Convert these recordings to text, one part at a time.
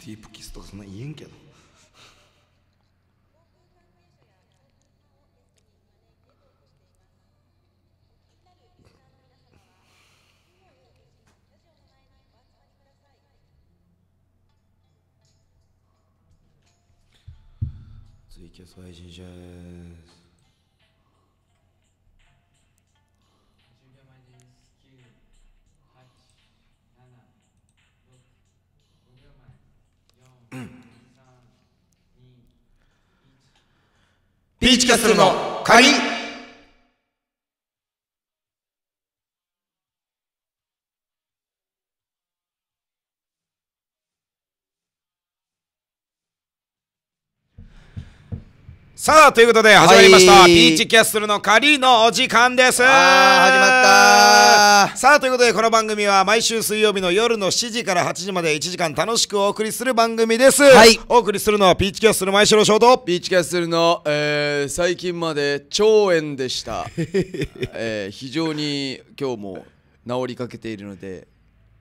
ディープキスとかそんな言えんけどツイキャス配信者ですビーチキャッスルの鍵さあということで始まりました、はい、ピーチキャッスルの仮のお時間です始まったさあということでこの番組は毎週水曜日の夜の7時から8時まで1時間楽しくお送りする番組です、はい、お送りするのはピーチキャッスル毎ショート。ピーチキャッスルの、えー、最近まで腸炎でした、えー、非常に今日も治りかけているので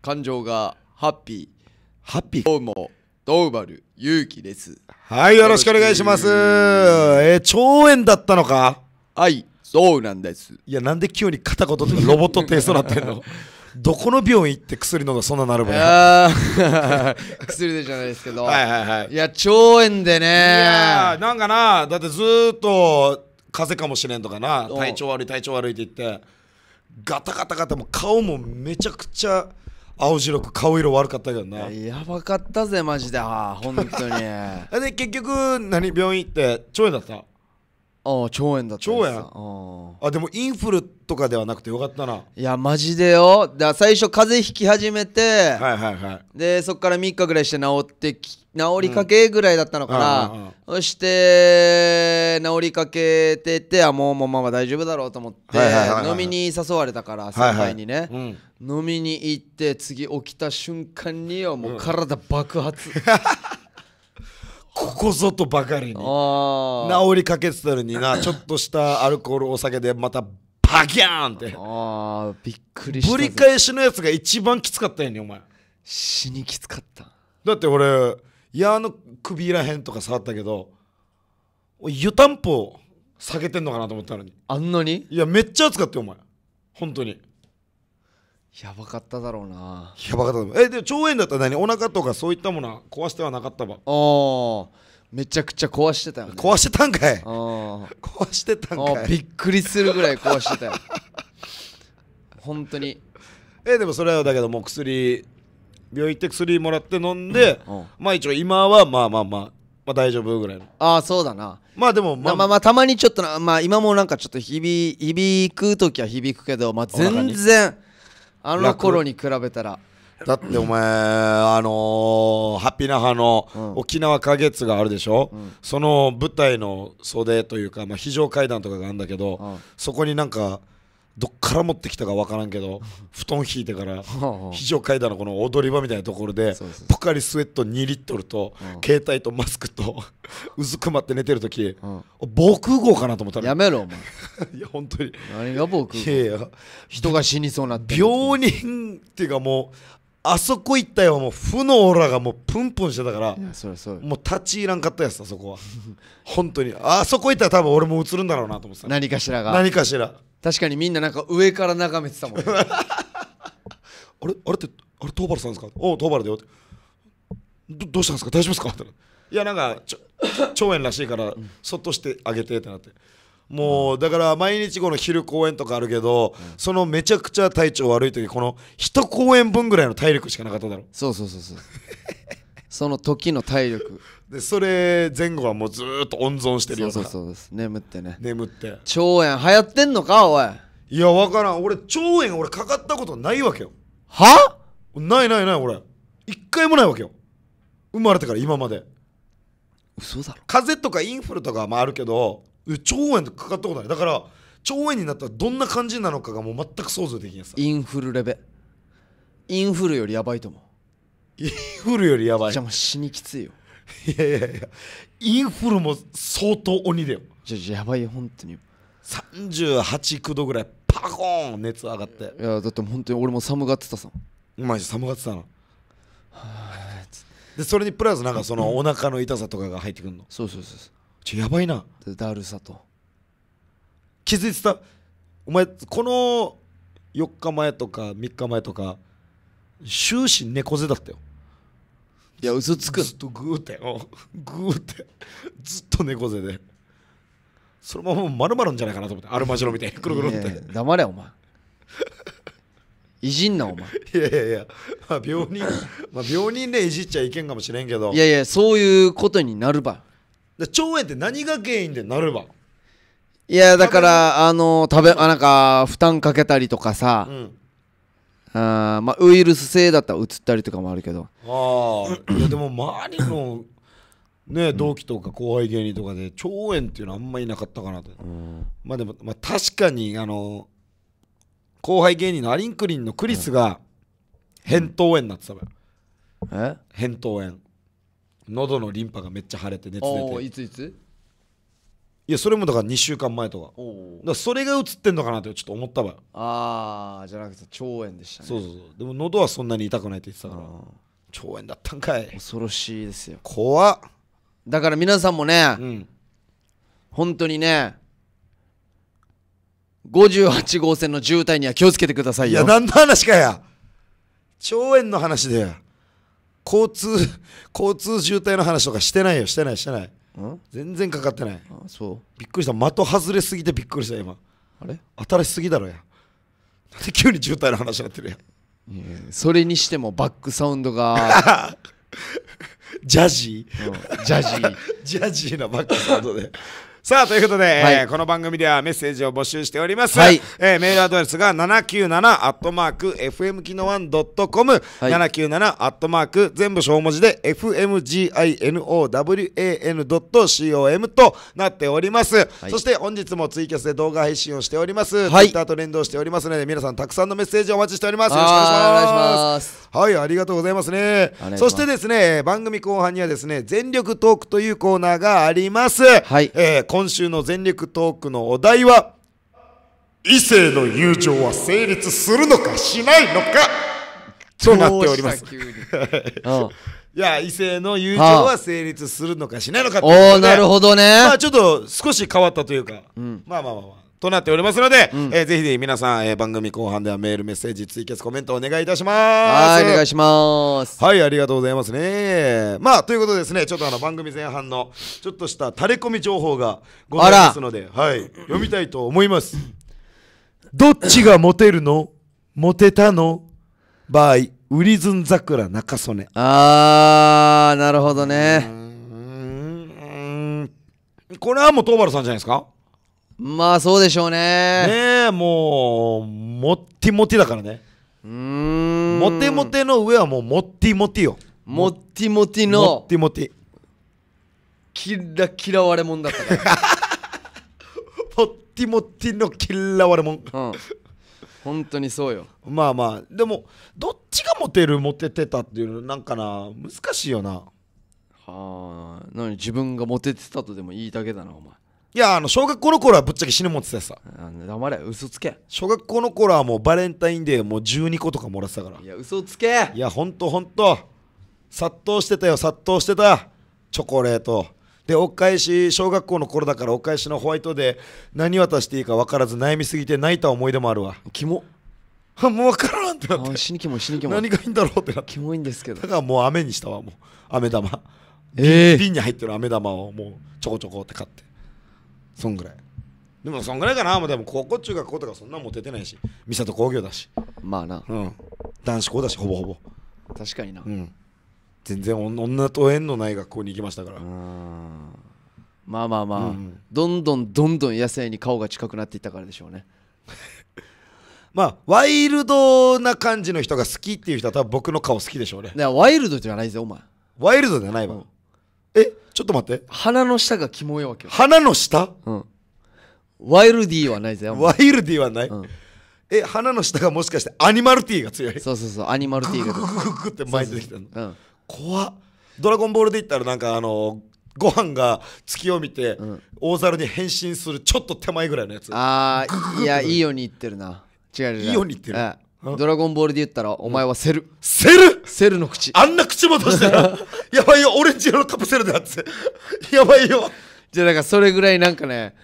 感情がハッピーハッピードーバル勇気ですはいよろしくお願いしますえー、腸炎だったのかはいそうなんですいやなんで急に片言とロボットテイストなってんの どこの病院行って薬飲んだそんななるもん 薬でじゃないですけどはいはいはいいや腸炎でねいやなんかなだってずっと風邪かもしれんとかな体調悪い体調悪いって言ってガタガタガタも顔もめちゃくちゃ青白く顔色悪かったけどなやばかったぜマジで本当に で結局何病院行って腸炎だったああ腸炎だった腸炎あでもインフルとかではなくてよかったないやマジでよだ最初風邪ひき始めてはいはいはいでそっから3日ぐらいして治ってき治りかけぐらいだったのかな、そして治りかけててあもうもうまあ大丈夫だろうと思って飲みに誘われたから先輩にね、飲みに行って次起きた瞬間にはもう体爆発、ここぞとばかりに治りかけてたのにな ちょっとしたアルコールお酒でまたパギャーンってああびっくりしたぶり返しのやつが一番きつかったよねお前死にきつかっただって俺あの首らへんとか触ったけど湯たんぽ下げてんのかなと思ったのにあんなにいやめっちゃ暑かったよお前本当にやばかっただろうなやばかったえでも腸炎だったら何お腹とかそういったものは壊してはなかったばあめちゃくちゃ壊してたよ、ね、壊してたんかい壊してたんかいびっくりするぐらい壊してたよ本当にえでもそれはだけどもう薬病院行って薬もらって飲んで、まあ一応今はまあまあまあ、まあ、大丈夫ぐらいのああそうだなまあでもまあまあまあたまにちょっとなまあ今もなんかちょっと響響く時は響くけどまあ全然あの頃に比べたらだってお前あのーハッピーナハの沖縄花月があるでしょ、その舞台の袖というか、まあ、非常階段とかがあるんだけど、うんそこになんかどっから持ってきたか分からんけど 布団引いてから 非常階段のこの踊り場みたいなところでポカリスエット2リットルと携帯とマスクと うずくまって寝てる時防空壕かなと思ったらやめろお前いや本当に何が防空壕いやいや人が死にそうな病人っていうかもうあそこ行ったよもう負のオーラがもうプンプンしてたからもう立ち入らんかったやつだそこは本当にあそこ行ったら多分俺も映るんだろうなと思ってた何かしらが何かしら確かにみんななんか上から眺めてたもん あれあれってあれトーバルさんですかおおトーバルだよってどどうしたんですか大丈夫ですかっていやなんかちょ腸炎らしいから、そっとしてあげてってなってもうだから毎日この昼公演とかあるけど、そのめちゃくちゃ体調悪い時この1公演分ぐらいの体力しかなかっただろそうそうそうそう その時の体力でそれ前後はもうずーっと温存してるそよううなそうそうです眠ってね眠って腸炎流行ってんのかおいいや分からん俺腸炎俺かかったことないわけよはないないない俺一回もないわけよ生まれてから今まで嘘だろ風邪とかインフルとかもあるけど腸炎かかったことないだから腸炎になったらどんな感じなのかがもう全く想像できないインフルレベインフルよりやばいと思うインフルよりやばいじゃあもう死にきついよいやいやいやインフルも相当鬼だよじゃあやばいよ本当に389度ぐらいパコーン熱上がっていやだって本当に俺も寒がってたさお前寒がってたのでそれにプラスなんかそのお腹の痛さとかが入ってくるのそうそうそうそうちょやばいなだるさと気づいてたお前この4日前とか3日前とか終始猫背だったよいや嘘つくずっとグーってグーってずっと猫背でそのまま丸まるんじゃないかなと思ってアルマジロみたいにくるくるって黙れお前いじんなお前いやいやいや、まあ、病人まあ病人でいじっちゃいけんかもしれんけどいやいやそういうことになるば腸炎って何が原因でなるばいやだからあの食べあなんか負担かけたりとかさ、うん、あまあ、ウイルス性だったらうつったりとかもあるけどああいやでも周りのね同期とか後輩芸人とかで腸炎っていうのはあんまりいなかったかなと、うん、まあでも、まあ、確かにあの後輩芸人のアリンクリンのクリスが扁桃炎になってたわよ、うん、え扁桃炎喉のリンパがめっちゃ腫れて熱出ていついついやそれもだから2週間前とかだそれが映ってんのかなってちょっと思ったわああじゃなくて腸炎でしたねそうそうそうでも喉はそんなに痛くないって言ってたから腸炎だったんかい恐ろしいですよ怖っだから皆さんもね、うん、本当にね58号線の渋滞には気をつけてくださいよいや何の話かや腸炎の話だよ交通 交通渋滞の話とかしてないよしてないしてない全然かかってないあそうびっくりした的外れすぎてびっくりした今あれ新しすぎだろやなんで急に渋滞の話になってるやんそれにしてもバックサウンドが ジャジー、うん、ジャジー ジャジーなバックサウンドでさあということで、はいえー、この番組ではメッセージを募集しております、はい、えー、メールアドレスが 797-fmkino1.com、はい、797- 全部小文字で fmginowan.com となっております、はい、そして本日もツイキャスで動画配信をしております、はい、Twitter と連動しておりますので皆さんたくさんのメッセージをお待ちしておりますよろしくお願いしますはいありがとうございますねそしてですね番組後半にはですね全力トークというコーナーがあります、はいえー今週の全力トークのお題は、異性の友情は成立するのかしないのかとなっております。いや異性の友情は成立するのかしないのかっておなるほどね、まあ、ちょっと少し変わったというか、うん、まあまあまあまとなっておりますので、うん、えー、ぜひぜひ皆さん、えー、番組後半ではメールメッセージツイキャスコメントお願いいたしますはいお願いしますはいありがとうございますねまあということですねちょっとあの番組前半のちょっとしたタレコミ情報がございますので、はい、読みたいと思いますどっちがモテるのモテたの場合ウリズン桜中曽根あーなるほどねこれはもう東原さんじゃないですかまあそうでしょうねねえもうもってもってだからねうんモテモテの上はもうッってもってよもってもってのもってもってキラキラ割れもんだったからもってもってのキラ割れもん、うん、本当にそうよまあまあでもどっちがモテるモテてたっていうのなんかな難しいよなはあなのに自分がモテてたとでも言いたけだなお前いやあの小学校の頃はぶっちゃけ死ぬもんってたさあ黙れ嘘つけ小学校の頃はもうバレンタインデーもう12個とかもらってたからいや嘘つけいやほんとほんと殺到してたよ殺到してたチョコレートでお返し小学校の頃だからお返しのホワイトで何渡していいか分からず悩みすぎて泣いた思い出もあるわキモあもう分からんってなって死にキも死にキも何がいいんだろうってなってキモいんですけどだからもう雨にしたわもう雨玉ええー、瓶に入ってる飴玉をもうちょこちょこって買ってそんぐらいでもそんぐらいかなもうでも高校中学校とかそんなモテてないしサト工業だしまあなうん男子校だしほぼほぼ確かにな、うん全然女と縁のない学校に行きましたからまあまあまあ、うん、どんどんどんどん野生に顔が近くなっていったからでしょうね まあワイルドな感じの人が好きっていう人は多分僕の顔好きでしょうねワイルドじゃないぜお前ワイルドじゃないわ、うんえちょっと待って鼻の下がキモいわけ鼻の下うん、ワイルディーはないぜ、ワイルディはない、うんえ鼻の下がもしかしてアニマルティーが強いそうそうそうアニマルティーグクがククククって前に出てきたのうん怖っドラゴンボールで言ったらなんかあのご飯が月を見て、大猿に変身するちょっと手前ぐらいのやつああいやいいように言ってるな違う違ういいように言ってるドラゴンボールで言ったらお前はセルセルセルの口あんな口元してる やばいよオレンジ色のカプセルだって。やばいよじゃあんかそれぐらいなんかね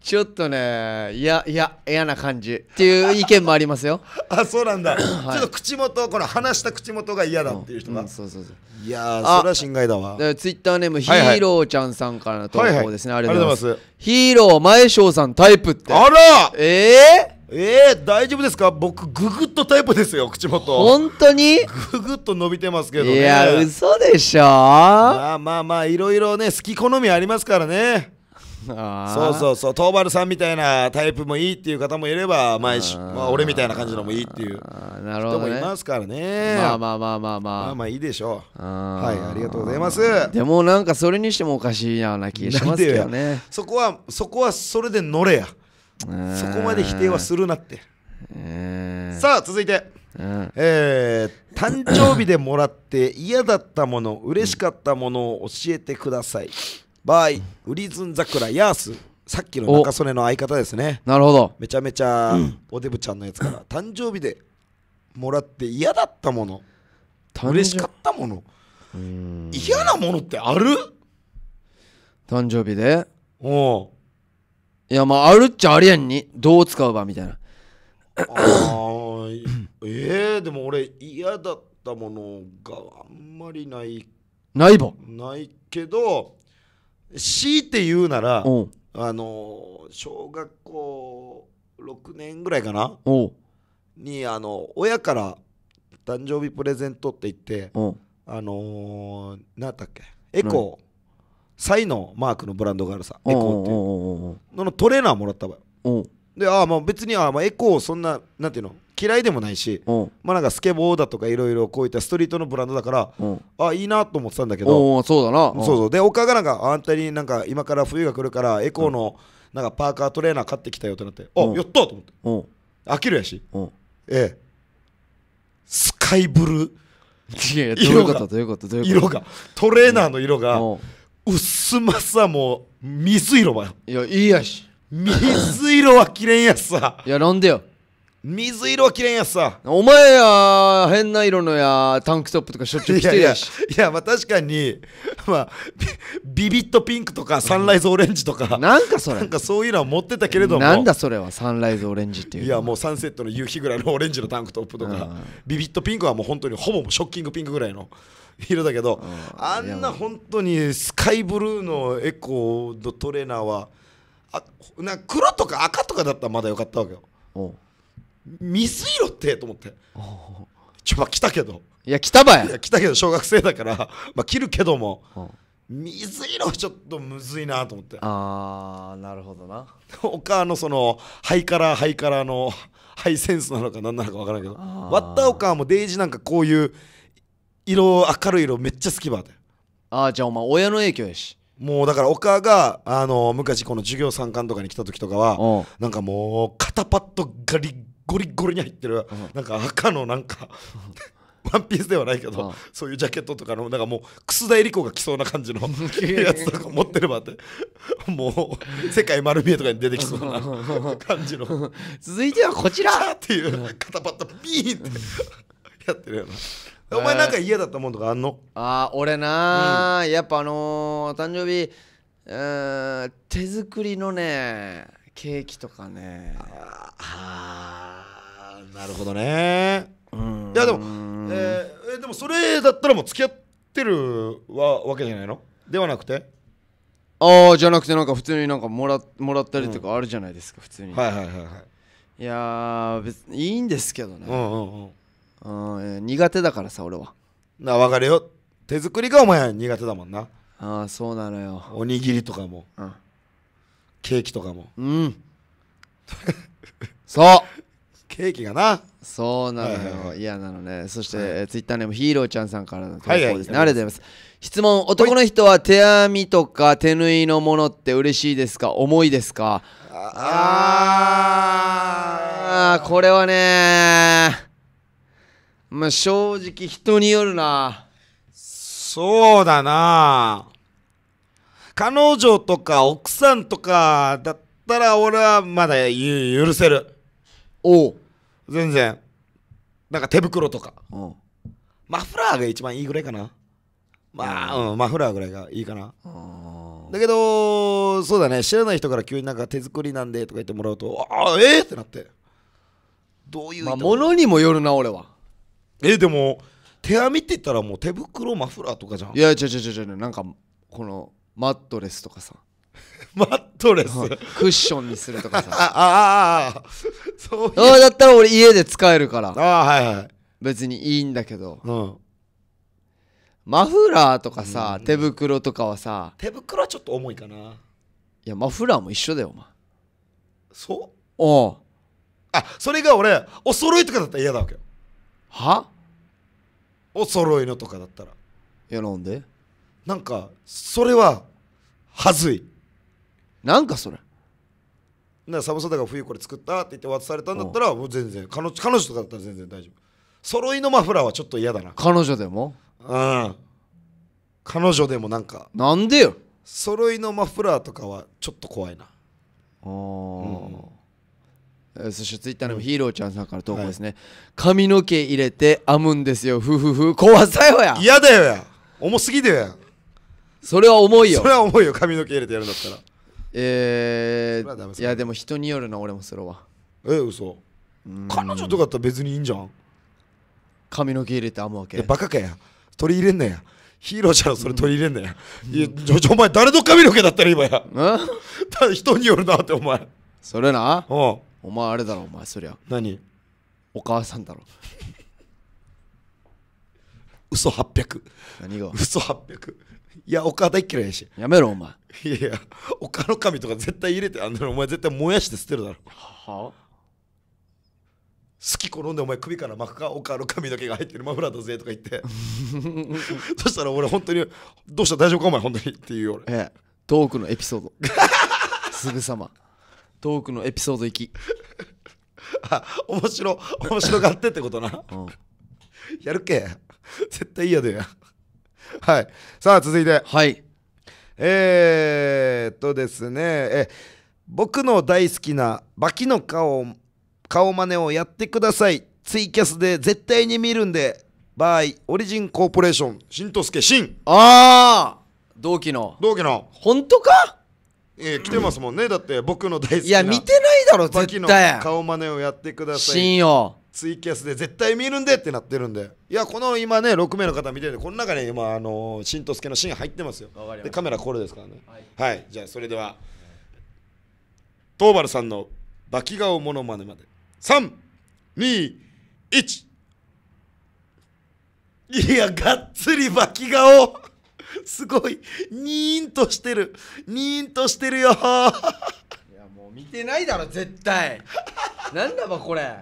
ちょっとねいやいや嫌な感じっていう意見もありますよ あそうなんだ、はい、ちょっと口元この話した口元が嫌だっていう人が、うんそうそうそういやそれは心外だわだツイッターネーム、はいはい、ヒーローちゃんさんからの投稿ですね、はいはい、ありがとうございますヒーロー前翔さんタイプってあらええーえー、大丈夫ですか僕ググッとタイプですよ口元本当にググッと伸びてますけどねいや嘘でしょまあまあまあいろいろね好き好みありますからねそうそうそう東原さんみたいなタイプもいいっていう方もいれば、まあまあ、俺みたいな感じのもいいっていう人もいますからね、ね、まあまあまあまあまあまあまあいいでしょうはいありがとうございますでもなんかそれにしてもおかしいような気がしますけどねそこはそこはそれで乗れやそこまで否定はするなって、さあ続いて、うんえー、誕生日でもらって嫌だったもの嬉しかったものを教えてください場合 ウリズン桜ヤースさっきの中曽根の相方ですねなるほどめちゃめちゃおデブちゃんのやつから、誕生日でもらって嫌だったもの嬉しかったもの嫌なものってある誕生日でおいやまああるっちゃありやんにどう使うばみたいなあーえー、でも俺嫌だったものがあんまりないないばないけど強いて言うならうあの小学校6年ぐらいかなおにあの親から誕生日プレゼントって言ってあの何なんだっけエコサイのマークのブランドがあるさエコーっていうののトレーナーもらったわよでああまあ別にあまあエコーそんななんていうの嫌いでもないしまあなんかスケボーだとかいろいろこういったストリートのブランドだからあいいなと思ってたんだけどそうだなそうそうで岡がなんかあんたになんか今から冬が来るからエコーのなんかパーカートレーナー買ってきたよってなってあやったと思って飽きるやしええスカイブルーいやいうどういうこと色がトレーナーの色が薄まさもう水色ばよいやいいやし水色はきれんやさ いやなんでよ水色はきれんやさお前や変な色のやタンクトップとかしょっちゅう着てるやしいやまあ確かにまあビビットピンクとかサンライズオレンジとか、うん、なんかそれなんかそういうのは持ってたけれどもなんだそれはサンライズオレンジっていういやもうサンセットの夕日ぐらいのオレンジのタンクトップとか、うん、ビビットピンクはもう本当にほぼショッキングピンクぐらいの色だけど、あんな本当にスカイブルーのエコーのトレーナーはあな黒とか赤とかだったらまだよかったわけよ水色ってと思ってちょまあ来たけどいや来たばやいや来たけど小学生だからまあ切るけども水色ちょっとむずいなと思ってああなるほどなおかのそのハイカラハイカラのハイセンスなのか何なのか分からんけど割ったおかもデイジなんかこういう色明るい色めっちゃ好きばってああじゃあお前親の影響やしもうだからお母があの昔この授業参観とかに来た時とかはなんかもう肩パッドガリゴリゴリに入ってるなんか赤のなんかワンピースではないけどそういうジャケットとかのなんかもう楠田絵理子が着そうな感じのやつとか持ってればってもう「世界丸見え」とかに出てきそうな感じの続いてはこちらっていう肩パッドピーってやってるよなお前なんか嫌だったもんとかあんのああ俺な、うん、やっぱあのー、誕生日うん手作りのねケーキとかねああなるほどねうんいやでも、えー、でもそれだったらもう付き合ってるわわけじゃないのではなくてああじゃなくてなんか普通になんかもらもらったりとかあるじゃないですか、うん、普通にはいはいはいはいいや別にいいんですけどねうんうんうんうん苦手だからさ俺はな分かるよ手作りがお前苦手だもんなああそうなのよおにぎりとかも、うん、ケーキとかもうん そうケーキがなそうなのよ、はいはい、嫌なのねそして、はい、ツイッターネームヒーローちゃんさんからの投稿ですね、はいはい、ありがとうございます質問男の人は手編みとか手縫いのものって嬉しいですか重いですかああこれはねまあ正直人によるな。そうだな彼女とか奥さんとかだったら俺はまだ許せる。おう。全然。なんか手袋とか。うん。マフラーが一番いいぐらいかな。まあ、うん、マフラーぐらいがいいかな。だけど、そうだね、知らない人から急になんか手作りなんでとか言ってもらうと、ああ、ええー、ってなって。どういうまあ、ものにもよるな、俺は。えでも手編みって言ったらもう手袋マフラーとかじゃんいや違う違う違う違うなんかこのマットレスとかさ マットレス、クッションにするとかさ ああああそうあだったら俺家で使えるからあはいはい別にいいんだけど、うん、マフラーとかさ、うん、手袋とかはさ手袋はちょっと重いかないやマフラーも一緒だよお前そうおうあそれが俺お揃いとかだったら嫌だわけよはお揃いのとかだったらいやなんでなんかそれははずいなんかそれな寒さだダが冬これ作ったって言って渡されたんだったらもう全然彼女彼女とかだったら全然大丈夫揃いのマフラーはちょっと嫌だな彼女でもうん彼女でもなんかなんでよ揃いのマフラーとかはちょっと怖いなああ、そしてツイッターのヒーローちゃんさんから投稿ですね、はい、髪の毛入れて編むんですよふふふ怖さよや嫌だよや重すぎだよそれは重いよそれは重いよ髪の毛入れてやるんだったらえー、いやでも人によるな俺もそれはえー、嘘彼女とかだったら別にいいんじゃん髪の毛入れて編むわけバカかや取り入れんなやヒーローじゃんそれ取り入れんなや、うん、いやお前誰の髪の毛だったら今やうん 人によるなってお前それなうんお前あれだろお前そりゃ何お母さんだろ 嘘800何が嘘800いやお母大嫌いやしやめろお前いやいやお母の神とか絶対入れてあんなのお前絶対燃やして捨てるだろはあ好き転んでお前首から巻くかおかの髪の毛が入ってるマフラーだぜとか言って そしたら俺本当にどうした大丈夫かお前本当にっていう俺、ええ、トークのエピソードすぐさまトークのエピソード行き あ面白面白がってってことな、うん、やるけ絶対嫌だよはいさあ続いてはいえー、っとですねえ僕の大好きなバキの顔顔真似をやってくださいツイキャスで絶対に見るんでバイオリジンコーポレーションしんとすけしんああ同期の同期の本当かえー、来てますもんね、だって僕の大好きないや見てないだろ絶の顔真似をやってください信用ツイキャスで絶対見るんでってなってるんでいやこの今ね6名の方見てるんでこの中に今あのしんとすけのシーン入ってますよかりまでカメラこれですからねはい、じゃあそれでは東原さんのバキ顔モノマネまで321いやがっつりバキ顔 すごい、ニーンとしてる。ニーンとしてるよ。いや、もう見てないだろ、絶対。なんだば、これ。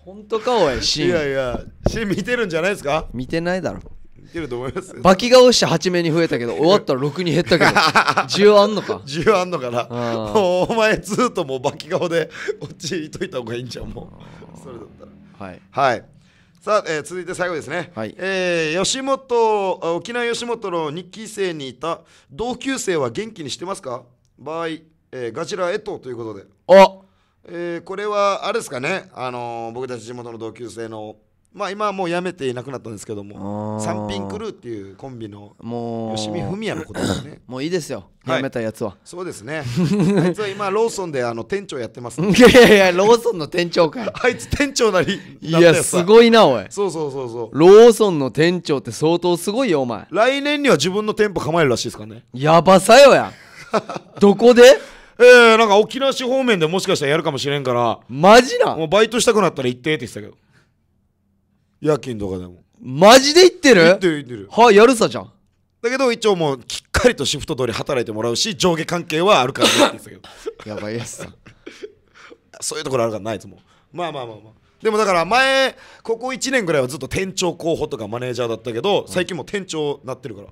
本当か、おい、シン。いやいや、シン見てるんじゃないですか見てないだろ。見てると思います。バキ顔して8名に増えたけど、終わったら6に減ったけど、10 あんのか。10あんのかな。お前、ずっともうバキ顔で、こっちいといた方がいいんじゃん、もう。それだったら。はい。はい。さあ、えー、続いて最後ですね、はい、えー、吉本沖縄吉本の日記生にいた同級生は元気にしてますか場合、えー、ガジラエトということであえー、これはあれですかね、あのー、僕たち地元の同級生のまあ今はもう辞めていなくなったんですけども三品クルーっていうコンビの吉見文也のことですね もういいですよ辞めたやつは、はい、そうですねあいつは今ローソンであの店長やってます、ね、いやいやいやローソンの店長か あいつ店長なりいやすごいなおいそうそうそうそうローソンの店長って相当すごいよお前来年には自分の店舗構えるらしいですかねやばさよやどこでえー、なんか沖縄市方面でもしかしたらやるかもしれんからマジなもうバイトしたくなったら行ってって言ってたけど夜勤とかでもマジで言ってる言ってる言ってるはやるさじゃんだけど一応もうきっかりとシフト通り働いてもらうし上下関係はあるからけど やばいやつさそういうところあるからないつもまあまあまあまあでもだから前ここ1年ぐらいはずっと店長候補とかマネージャーだったけど最近も店長なってるから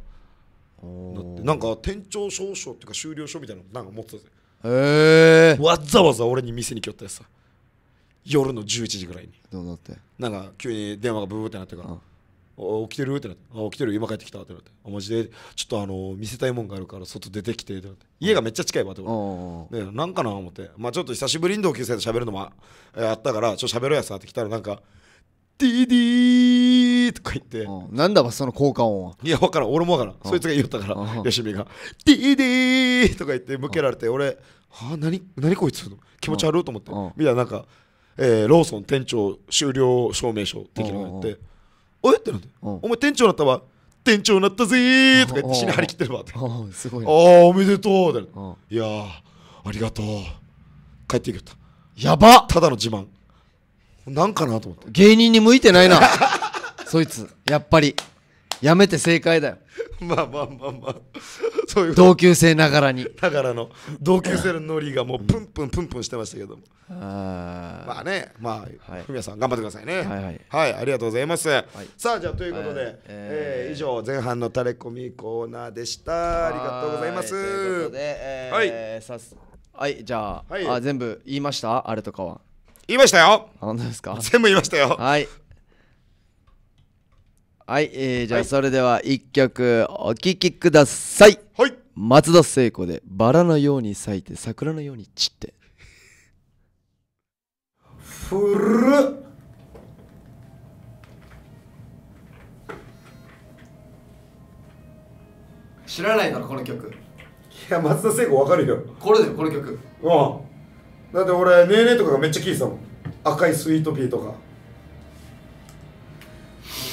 なんか店長証書っていうか終了書みたいなのなんか持ってたぜへえわざわざ俺に店に来よったやつさ夜の11時ぐらいにどうなってなんか急に電話がブーってなってから「お起きてる?」ってなって「あ起きてる今帰ってきた」ってなって「マジでちょっとあの見せたいもんがあるから外出てきて」ってなって家がめっちゃ近いわって俺でなんかな思ってまあちょっと久しぶりに同級生と喋るのもあ,、えあったからちょっと喋ろうやさって来たらなんか「ディディー」とか言ってなんだわその効果音はいや分からん俺も分からんそいつが言ったからよしみが「ディディー」とか言って向けられて俺「はあ何何こいつ気持ち悪いと思ってみたいななんか「えー、ローソン店長終了証明書的なのがって「おえ?」ってなって「お前店長になったわ店長になったぜ」とか言って死に張り切ってるわって「ああおめでとう」って「いやありがとう」帰っていくとやばただの自慢なんかなと思って芸人に向いてないな そいつやっぱりやめて正解だよ まあまあまあまあそういう同級生ながらにだからの同級生のノリがもうプンプンプンプンしてましたけども、あまあねまあフミヤさん頑張ってくださいねはい、はいはい、ありがとうございます、はい、さあじゃあということで、はい、えー、えー、以上前半のタレコミコーナーでしたありがとうございますということで、えー、はいさはいじゃあ,、あ全部言いましたあれとかは言いましたよ。何ですか。全部言いましたよ。はい。はい、えー、じゃあそれでは1曲お聴きください、はい、松田聖子で「バラのように咲いて桜のように散って」るっ知らないだろこの曲いや松田聖子わかるよこれだよこの曲うんだって俺ねえねえとかがめっちゃ聴いてたもん赤いスイートピーとか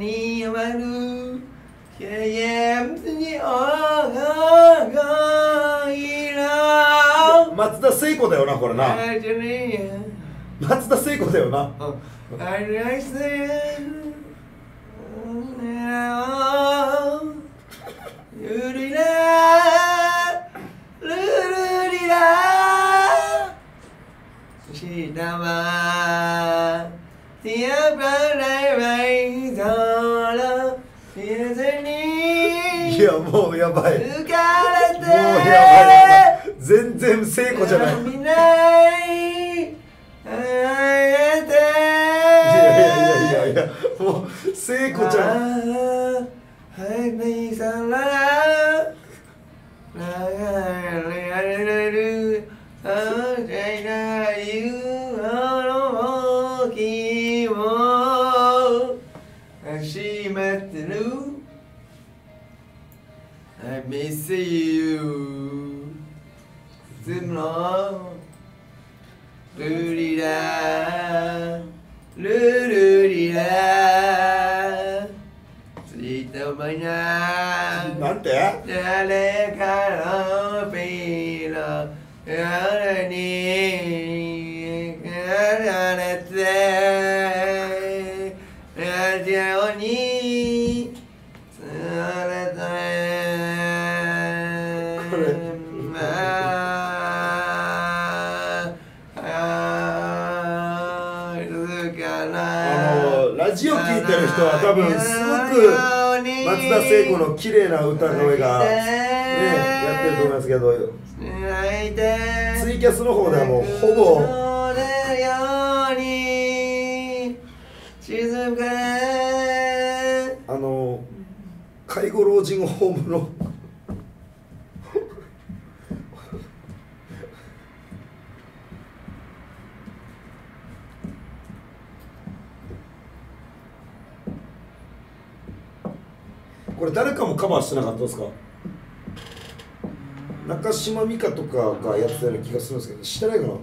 にるやいやいら松田聖子だよなこれな松田聖子だよな、i もうやばいれてもうやばい全然聖子じゃない見ない会えていやいやいやいやもう聖子ちゃん介護老人ホームのこれ誰かもカバーしてなかったですか中島美嘉とかがやってたような気がするんですけどしてないかな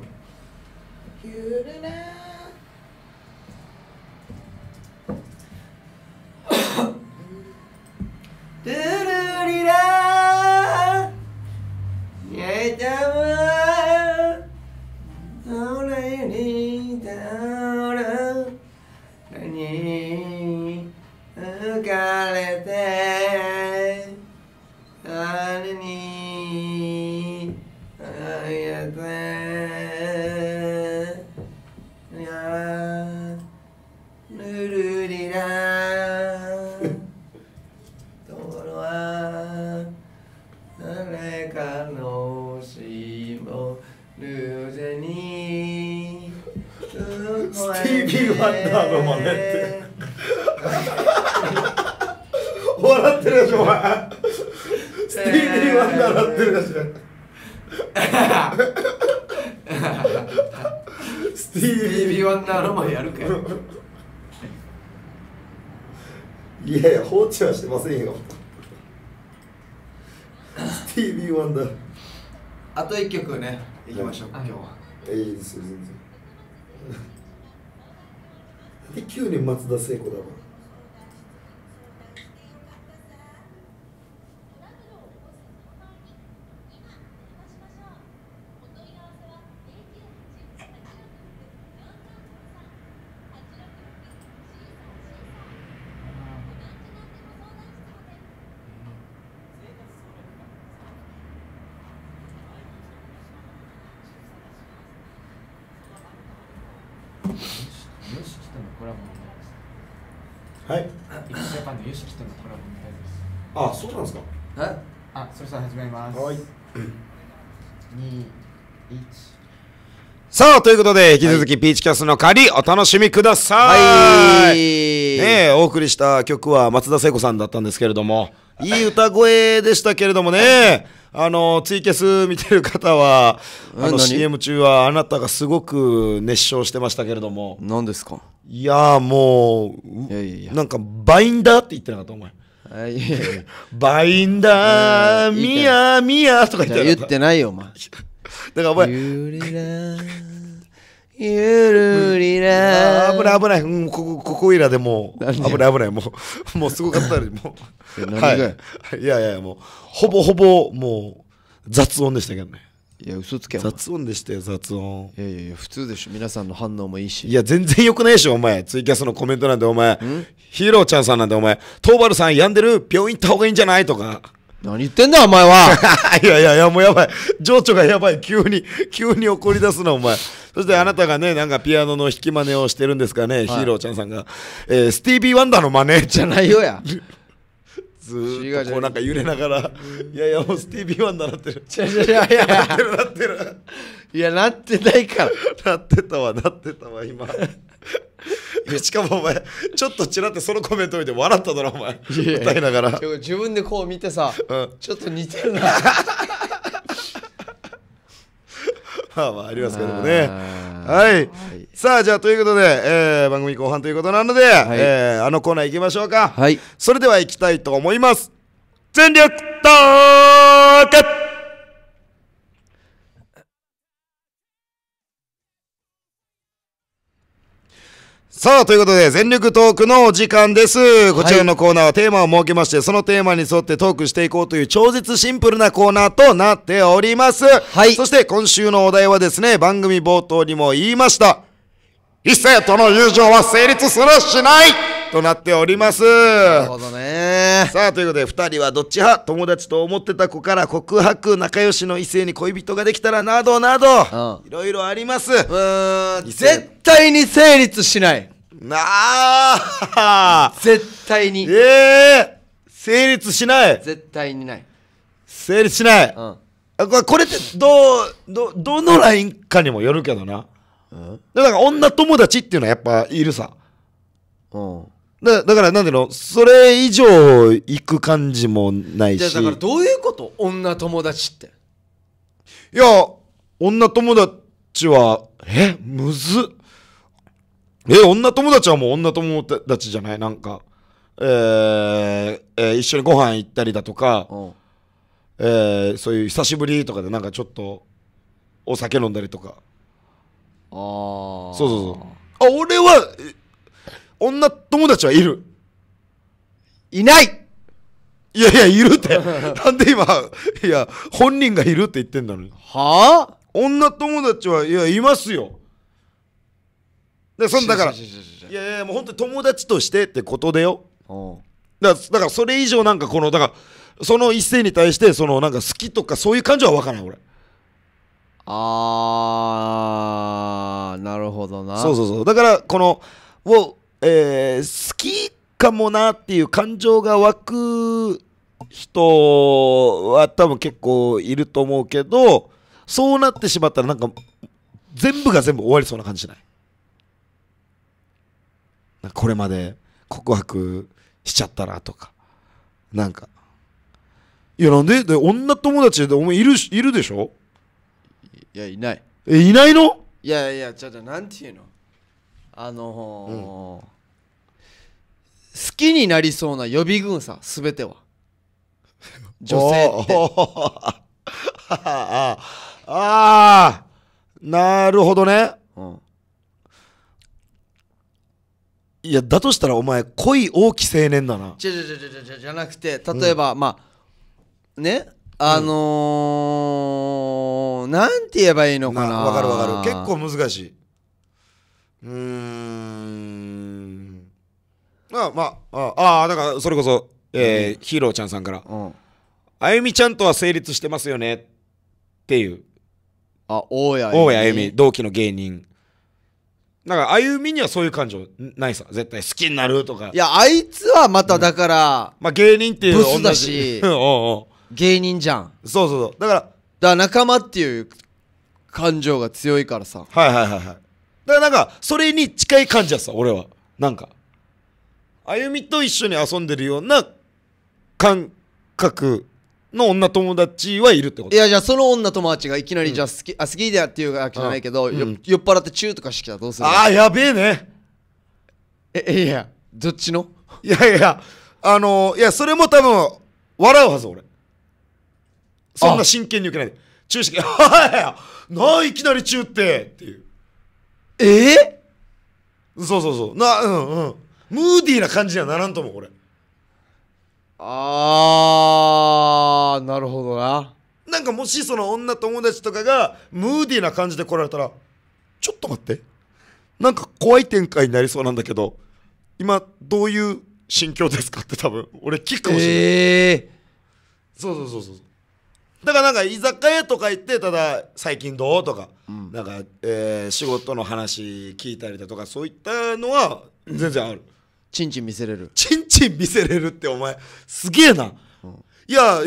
と一曲ね、いきましょう、今日は。いいですよ、全然。で、9年松田聖子だわ。さあ、ということで、引き続き、ピーチキャスの仮、お楽しみください。はい。ねお送りした曲は松田聖子さんだったんですけれども、いい歌声でしたけれどもね、あの、ツイキャス見てる方は、あの CM 中はあなたがすごく熱唱してましたけれども。何ですかいやもう、いやいやなんか、バインダーって言ってなかった、お前。バインダー、ミヤミヤとか言ってなかった。言ってないよ、お前。だからお前ゆりらゆるりら危ない危ない、うん、ここここいらでもう危ない危ないもうもうすごかったりもうはい、いやいやもうほぼほぼもう雑音でしたけどねいや嘘つけ雑音でしたよ雑音いやいや普通でしょ皆さんの反応もいいしいや全然よくないでしょお前ツイキャスのコメントなんてお前ヒーローちゃんさんなんてお前トーバルさん病んでる病院行った方がいいんじゃないとか何言ってんだお前は いやいやいやもうやばい情緒がやばい急に急に怒り出すなお前そしてあなたがねなんかピアノの弾き真似をしてるんですかね、はい、ヒーローちゃんさんが、えー、スティービー・ワンダーの真似じゃないよやずっとこうなんか揺れながらいやいやもうスティービー・ワンダーなってるいやいやいやなってるなってるいやなってないから なってたわなってたわ今しかもお前ちょっとちらってそのコメント見て笑っただろお前歌いながら自分でこう見てさ、うん、ちょっと似てるな まあまあありますけどもねはい、はい、さあじゃあということで、えー、番組後半ということなので、はい、えー、あのコーナー行きましょうか、はい、それでは行きたいと思います全力ットさあ、ということで、全力トークのお時間です。こちらのコーナーはテーマを設けまして、そのテーマに沿ってトークしていこうという超絶シンプルなコーナーとなっております。はい。そして、今週のお題はですね、番組冒頭にも言いました。異性との友情は成立するしないとなっておりますなるほどねさあということで2人はどっち派友達と思ってた子から告白仲良しの異性に恋人ができたらなどなどいろいろありますうん絶対に成立しないなあ絶対にええー、成立しない絶対にない成立しない、うん、これこれってどうどどのラインかにもよるけどなだから女友達っていうのはやっぱいるさ。うんだだからなんいううそれ以上行く感じもないしじゃだからどういうこと女友達っていや女友達はえむずっえ女友達はもう女友達じゃないなんかえーえー一緒にご飯行ったりだとか、うんえーそういう久しぶりとかでなんかちょっとお酒飲んだりとかああそうそうそうあ俺は女友達はいるいないいやいやいるって なんで今いや本人がいるって言ってんだのにはあ女友達はいやいますよでそんだからいやいやもう本当に友達としてってことでよだからそれ以上なんかこのだからその一斉に対してそのなんか好きとかそういう感情は分からん俺あーなるほどなそうそうそうだからこのを、えー、好きかもなっていう感情が湧く人は多分結構いると思うけどそうなってしまったらなんか全部が全部終わりそうな感じしないこれまで告白しちゃったらとかなんかいやなんでで女友達でお前いるいるでしょいやいないえいないのいやいやちょっとなんていうのあのーうん、好きになりそうな予備軍さ全ては女性って ああなるほどね、うん、いやだとしたらお前恋多き青年だなじゃじゃじゃじゃじゃなくて例えば、うん、まあねあのーなんて言えばいいのかなわかるわかる結構難しいうーんまあまあああだからそれこそ、えーヒーローちゃんさんからうん「あゆみちゃんとは成立してますよね」っていうあ大谷大谷あゆみ同期の芸人だからあゆみにはそういう感情ないさ絶対好きになるとかいやあいつはまただから、まあ芸人っていうブスだし うんうんうん芸人じゃんそうそうそうだからだから仲間っていう感情が強いからさはいはいはいはいだからなんかそれに近い感じやさ俺はなんか歩みと一緒に遊んでるような感覚の女友達はいるってこといやじゃあその女友達がいきなりじゃあ好き、うん、あ好きだっていうわけじゃないけど、うん、酔っ払ってチューとかしてきたらどうするああやべえねえいやどっちのいやいやあのー、いやそれも多分笑うはず俺そんな真剣に受けないで。中止、はいなあ、いきなり中ってっていう。えー、そうそうそう。な、うんうん。ムーディーな感じにはならんと思う、これ。あー、なるほどな。なんかもしその女友達とかがムーディーな感じで来られたら、ちょっと待って。なんか怖い展開になりそうなんだけど、今どういう心境ですかって多分、俺聞くかもしれない。えー、そうそうそうそう。だからなんか居酒屋とか行ってただ最近どうとか、うん、なんか、えー、仕事の話聞いたりだとかそういったのは全然あるちんちん見せれるちんちん見せれるってお前すげえな、うん、いや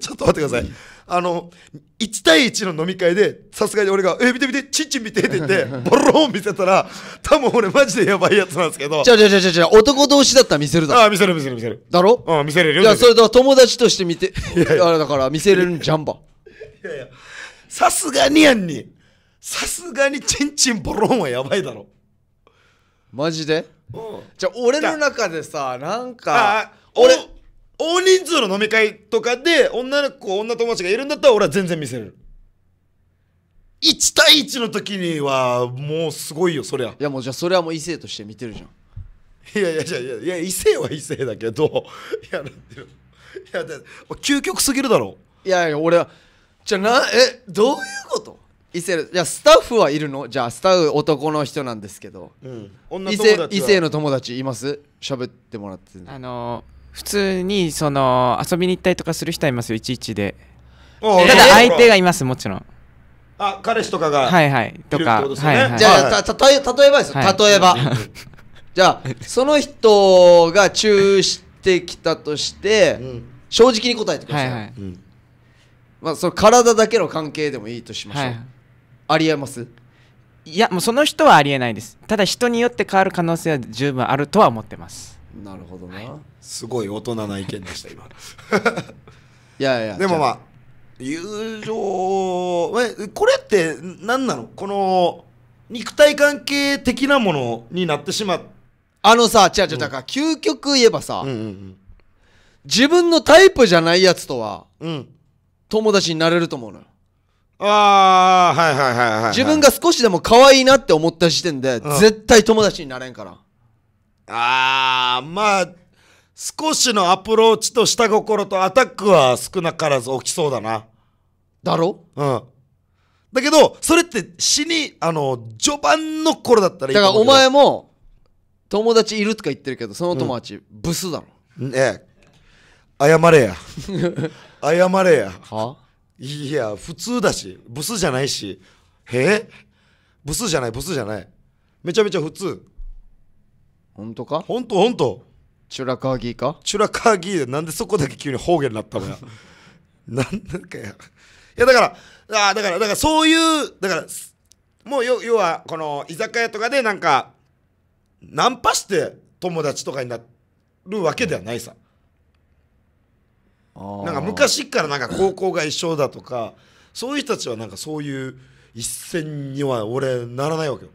ちょっと待ってください、うんあの、1対1の飲み会で、さすがに俺が、え、見て見て、チンチン見てって言って、ボローン見せたら、多分俺マジでやばいやつなんですけど。じゃじゃ違うじゃ男同士だったら見せるだろ。あ見せる見せる見せる。だろうん、見せれるよ。いや、それと友達として見て、いや あれだから見せれるんじゃんば。いやいや、さすがにやんに、さすがにチンチンボローンはやばいだろ。マジでうん。じゃあ俺の中でさ、なんか、俺、大人数の飲み会とかで、女の子、女友達がいるんだったら、俺は全然見せる。1対1の時には、もうすごいよ、そりゃ。いや、もうじゃあ、それはもう異性として見てるじゃん。いやいやいやいや異性は異性だけど いやなんていういやだ究極すぎるだろいやいや俺はじゃあなえどういうこと異性じゃスタッフはいるのじゃあスタッフ男の人なんですけど、うん、異性異性の友達います喋ってもらってあの普通にその遊びに行ったりとかする人はいますよいちいちでただ相手がいますもちろんあ彼氏とかがはいはいとか、じゃあた例え例えばですよ、はい、例えばじゃあその人がチューしてきたとして、うん、正直に答えてください、はいはいうん、まあ、その体だけの関係でもいいとしましょう、はい、ありえますいやもうその人はありえないですただ人によって変わる可能性は十分あるとは思ってますなるほどな、はい、すごい大人な意見でした今いやいやでもまあ友情えこれって何なのこの肉体関係的なものになってしまっあのさ違う違う、うん、だから究極言えばさ、うんうんうん、自分のタイプじゃないやつとは、うん、友達になれると思うのよああ、はい、はいはいはいはい、自分が少しでも可愛いなって思った時点で、うん、絶対友達になれんからああ、まあ、少しのアプローチと下心とアタックは少なからず起きそうだな。だろうん。だけど、それって死に、あの、序盤の頃だったらいいだからお前も、友達いるとか言ってるけど、その友達、うん、ブスだろ。ねえ。謝れや。謝れや。はいや、普通だし、ブスじゃないし。へえブスじゃない、ブスじゃない。めちゃめちゃ普通。本当か本当本当チュラカーギーかチュラカーギーでなんでそこだけ急に方言になったのや なんなんかやいやだからあだからだからそういうだからもう要はこの居酒屋とかでなんかナンパして友達とかになるわけではないさなんか昔からなんか高校が一緒だとかそういう人たちはなんかそういう一線には俺ならないわけよ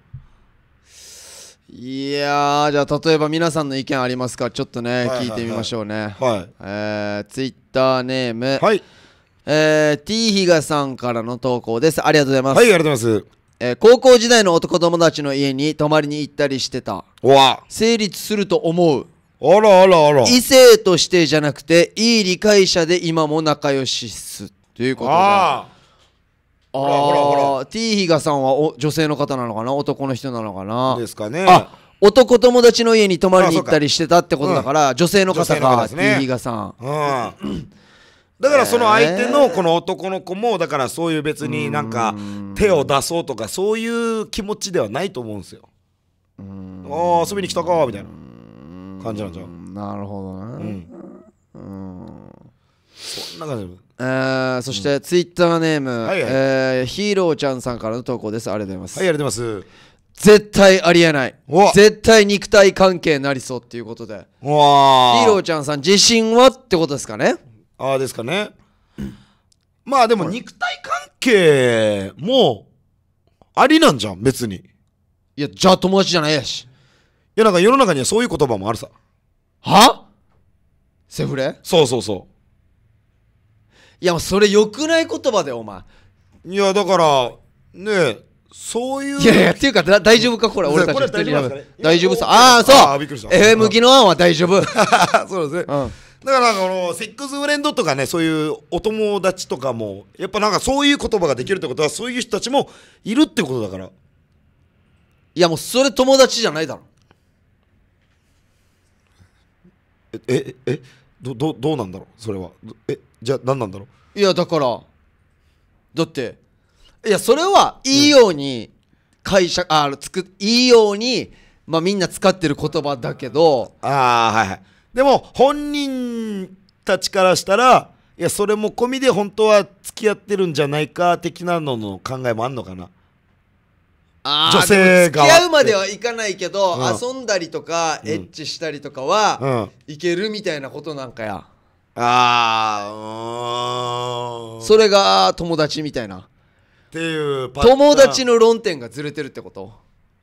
いやじゃあ例えば皆さんの意見ありますかちょっとね、はいはいはい、聞いてみましょうねはい、えー、ツイッターネームはいえー、T 比嘉さんからの投稿ですありがとうございますはいありがとうございますえー、高校時代の男友達の家に泊まりに行ったりしてたわ成立すると思うあらあらあら異性としてじゃなくていい理解者で今も仲良しっすということでティーヒガさんはお女性の方なのかな男の人なのかなですかねあ男友達の家に泊まりに行ったりしてたってことだから、うん、女性の方がーヒガさん、うん、だからその相手のこの男の子もだからそういう別になんか手を出そうとかそういう気持ちではないと思うんですよああ遊びに来たかみたいな感じなんじゃんなるほどねうんそんな感じえそしてツイッターネーム、えヒーローちゃんさんからの投稿ですありがとうございますはいありがとうございます絶対ありえない絶対肉体関係になりそうっていうことでヒーローちゃんさん自信はってことですかねああですかね まあでも肉体関係もありなんじゃん別にいやじゃあ友達じゃないやしいやなんか世の中にはそういう言葉もあるさはセフレそうそうそういやそれよくない言葉だよお前いやだからねえそういういやいやっていうかだ大丈夫かこれ俺たちこれ大丈夫ですかね大丈夫さああそうえ、え、向きの案は大丈夫 そうですね、うんだからあのセックスフレンドとかねそういうお友達とかもやっぱなんかそういう言葉ができるってことはそういう人たちもいるってことだからいやもうそれ友達じゃないだろえええどどどうなんだろうそれはえじゃあ何なんだろういやだからだっていやそれはいいように会社、うん、あつくいいように、まあ、みんな使ってる言葉だけどああはいはいでも本人たちからしたらいやそれも込みで本当は付き合ってるんじゃないか的なのの考えもあんのかな女性が付き合うまではいかないけど、うん、遊んだりとか、エッチしたりとかは、うん、いけるみたいなことなんかやああそれが友達みたいなっていう友達の論点がずれてるってこと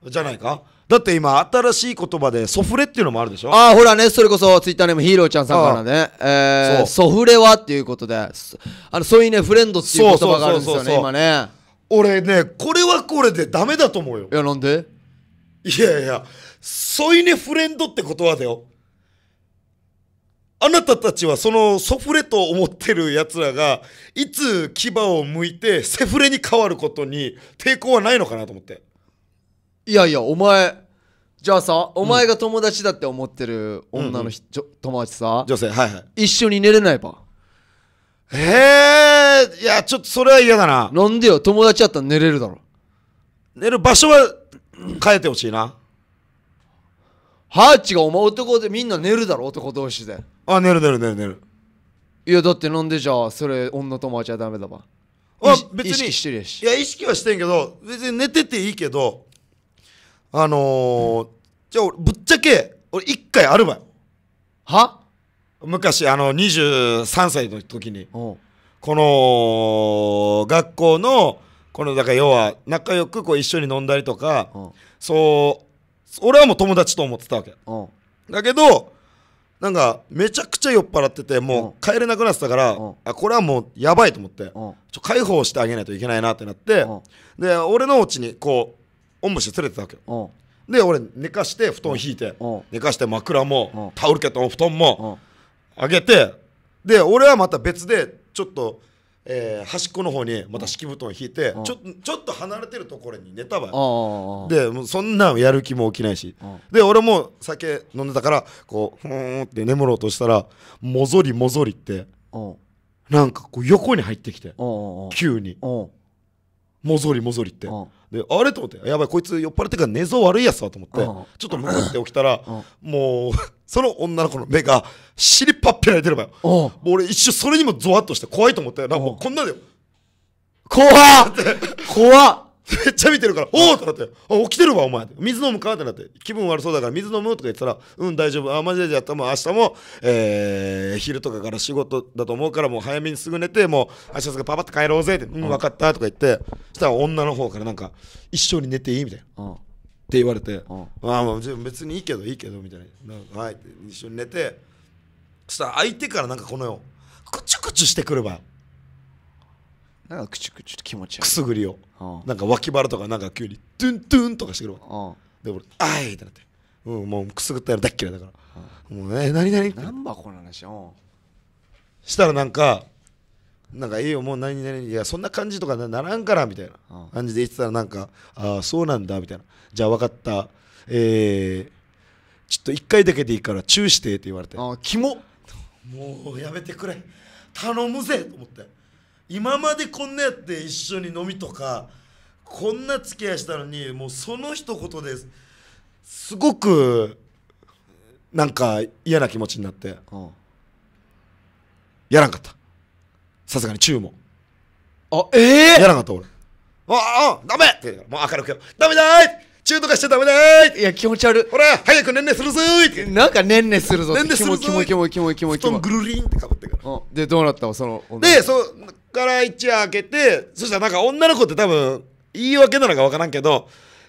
じゃないかだって今新しい言葉でソフレっていうのもあるでしょああほらねそれこそツイッターネームヒーローちゃんさんからねえー、ソフレはっていうことであのそういうねフレンドっていう言葉があるんですよね今ね俺ねこれはこれでダメだと思うよいやなんでいやいや添い寝フレンドって言葉だよあなたたちはそのソフレと思ってる奴らがいつ牙を剥いてセフレに変わることに抵抗はないのかなと思っていやいやお前じゃあさお前が友達だって思ってる女の、うんうん、友達さ女性はいはい一緒に寝れないばへえいやちょっとそれは嫌だななんでよ友達やったら寝れるだろ寝る場所は変えてほしいなハーチがお前男でみんな寝るだろ男同士であ寝る寝る寝る寝るいやだってなんでじゃあそれ女友達はダメだわあ別に意識してるやしいや意識はしてんけど別に寝てていいけどあのーうん、じゃあ俺ぶっちゃけ俺一回あるわよは昔あの23歳の時にこの学校のこのだから要は仲良くこう一緒に飲んだりとかそう俺はもう友達と思ってたわけだけどなんかめちゃくちゃ酔っ払っててもう帰れなくなってたからあこれはもうやばいと思ってちょ解放してあげないといけないなってなってで俺のうちにこうおんぶして連れてたわけよで俺寝かして布団引いて寝かして枕もタオルケットも布団もあげてで俺はまた別でちょっと、えー端っこの方にまた敷布団引いて、うんちょちょっと離れてるところに寝たわよああでもうそんなんやる気も起きないし、うんで俺も酒飲んでたからこうふーんって眠ろうとしたらもぞりもぞりってうんなんかこう横に入ってきてうん急にうんもぞりもぞりってうんであれと思ってやばいこいつ酔っ払ってから寝相悪いやつだと思ってうんちょっと向かって起きたらもうその女の子の目が尻パッてられてるばよもう俺一瞬それにもゾワッとして怖いと思っよ。なんかこんなで。よ怖っって 怖っめっちゃ見てるから、おおってなって、あ、起きてるわ、お前。水飲むかってなって、気分悪そうだから水飲むとか言ってたら、うん、大丈夫。あ、マジでじゃあ、もう明日も、えー、昼とかから仕事だと思うから、もう早めにすぐ寝て、もう、明日すぐパパって帰ろうぜって、うん、分かったとか言って、そしたら女の方からなんか、一緒に寝ていいみたいな。って言われて、ああ別にいいけどいいけどみたいなはい一緒に寝てそしたら相手からなんかこのよクチュクチュしてくればなんかクチュクチュって気持ち悪いくすぐりをなんか脇腹とかなんか急にトゥントゥンとかしてくるわで俺「あい!」ってなって、うん、もうくすぐったやらだっきらだからもうね何々何箱の話したらなんかなんかええよもう何々いやそんな感じとかならんからみたいな感じで言ってたらなんかああそうなんだみたいなじゃあ分かったえー、ちょっと1回だけでいいからチューしてって言われてああキモもうやめてくれ頼むぜと思って今までこんなやって一緒に飲みとかこんな付き合いしたのにもうその一言ですすごくなんか嫌な気持ちになってやらんかったさすがにチュもあええー、やらなかった俺ああダメって言うからもう明るくよダメだーい中とかしちゃダメだーいいや気持ち悪いほら早く年齢するぞーいなんか年齢するぞねんねするぞーキモいキモいキモいキモいキモい布団ぐるりんってかぶってから、でどうなったのそのでそっから一夜明けてそしたらなんか女の子って多分言い訳なのかわからんけど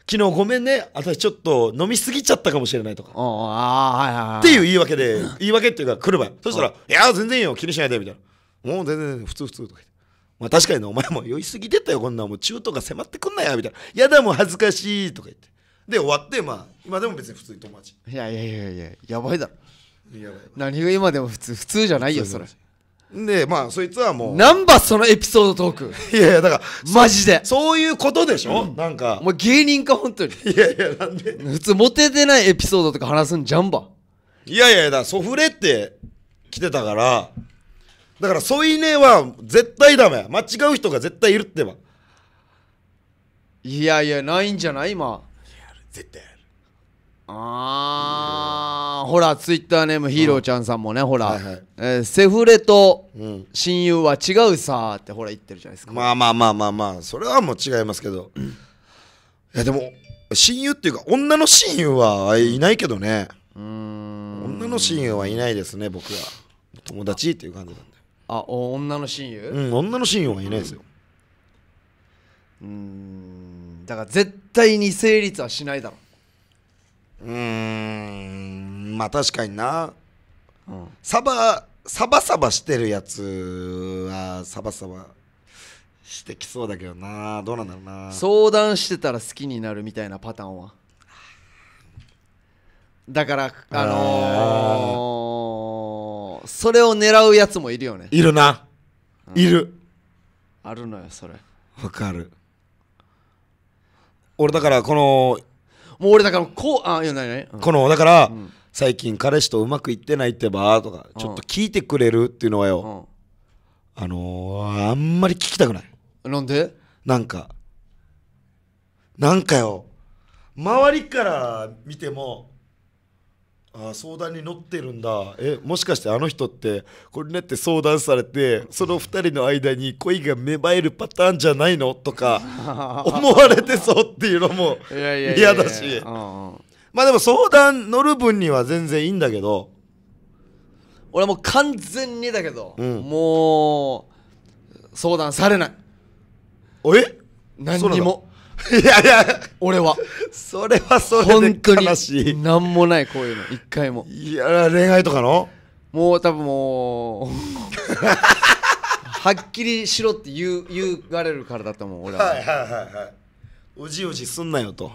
昨日ごめんね私ちょっと飲みすぎちゃったかもしれないとかああはいはい、っていう言い訳で言い訳っていうか来るばそしたら「いや全然いいよ気にしないで」みたいなもう全然普通普通とか言って。まあ確かにね、お前も酔いすぎてたよ、こんなもう中途が迫ってくんなよ、みたいな。やだ、もう恥ずかしいとか言って。で、終わって、まあ、今でも別に普通に友達。いやいやいやいや、やばいだろ。やばい何が今でも普通、普通じゃないよ、それ。で、まあ、そいつはもう。ンバばそのエピソードトーク。いやいや、だから、マジで。そういうことでしょ、うん、なんか。もう芸人か、本当に。いやいや、なんで。普通、モテてないエピソードとか話すんじゃんば。いやいや、だから、ソフレって来てたから。だから添い寝は絶対ダメ間違う人が絶対いるってばいやいやないんじゃない今絶対あるあーほらツイッターネームヒーローちゃんさんもね、ほら、はいはいえーセフレと親友は違うさーってほら言ってるじゃないですか、まあまあまあまあまあそれはもう違いますけどいやでも親友っていうか女の親友はいないけどねうん女の親友はいないですね僕は友達っていう感じなんであ女の親友うん女の親友はいないですようんだから絶対に成立はしないだろうーんまあ確かにな、うん、サバサバサバしてるやつはサバサバしてきそうだけどなどうなんだろうな相談してたら好きになるみたいなパターンはだからあのーそれを狙うやつもいるよねいるな、いるあるのよそれわかる俺だからこのもう俺だからこうあいやないない、うん、このだから、うん、最近彼氏とうまくいってないってばとか、ちょっと聞いてくれるっていうのはよ、あのー、あんまり聞きたくないなんでなんかなんかよ周りから見てもあ相談に乗ってるんだえもしかしてあの人ってこれねって相談されてその2人の間に恋が芽生えるパターンじゃないのとか 思われてそうっていうのも嫌だしまあでも相談乗る分には全然いいんだけど俺もう完全にだけど、うん、もう相談されないえ何にもいやいや俺はそれはそれで悲しい何もないこういうの一回もいや恋愛とかのもう多分もうはっきりしろって言う言われるからだと思う俺は,、はいはいはいはいおじおじすんなよと